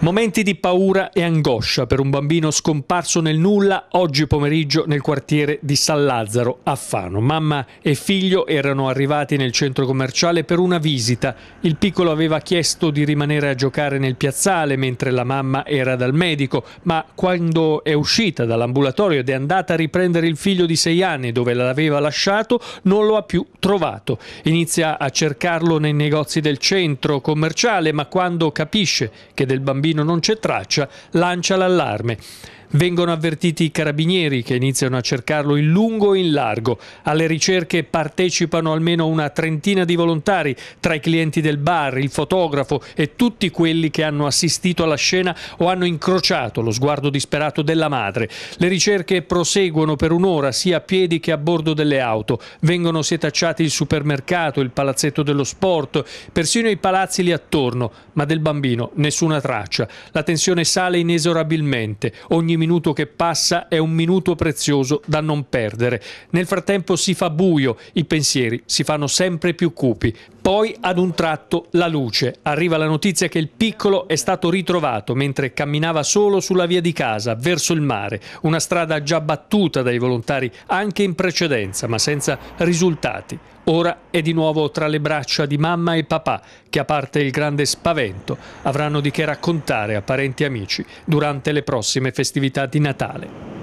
Momenti di paura e angoscia per un bambino scomparso nel nulla oggi pomeriggio nel quartiere di San Lazzaro a Fano. Mamma e figlio erano arrivati nel centro commerciale per una visita. Il piccolo aveva chiesto di rimanere a giocare nel piazzale mentre la mamma era dal medico, ma quando è uscita dall'ambulatorio ed è andata a riprendere il figlio di sei anni dove l'aveva lasciato, non lo ha più trovato. Inizia a cercarlo nei negozi del centro commerciale, ma quando capisce che del bambino non c'è traccia lancia l'allarme. Vengono avvertiti i carabinieri che iniziano a cercarlo in lungo e in largo. Alle ricerche partecipano almeno una trentina di volontari, tra i clienti del bar, il fotografo e tutti quelli che hanno assistito alla scena o hanno incrociato lo sguardo disperato della madre. Le ricerche proseguono per un'ora sia a piedi che a bordo delle auto. Vengono setacciati il supermercato, il palazzetto dello sport, persino i palazzi lì attorno, ma del bambino nessuna traccia. La tensione sale inesorabilmente. Ogni Ogni minuto che passa è un minuto prezioso da non perdere. Nel frattempo si fa buio, i pensieri si fanno sempre più cupi. Poi ad un tratto la luce. Arriva la notizia che il piccolo è stato ritrovato mentre camminava solo sulla via di casa, verso il mare, una strada già battuta dai volontari anche in precedenza, ma senza risultati. Ora è di nuovo tra le braccia di mamma e papà, che a parte il grande spavento avranno di che raccontare a parenti e amici durante le prossime festività festività di Natale.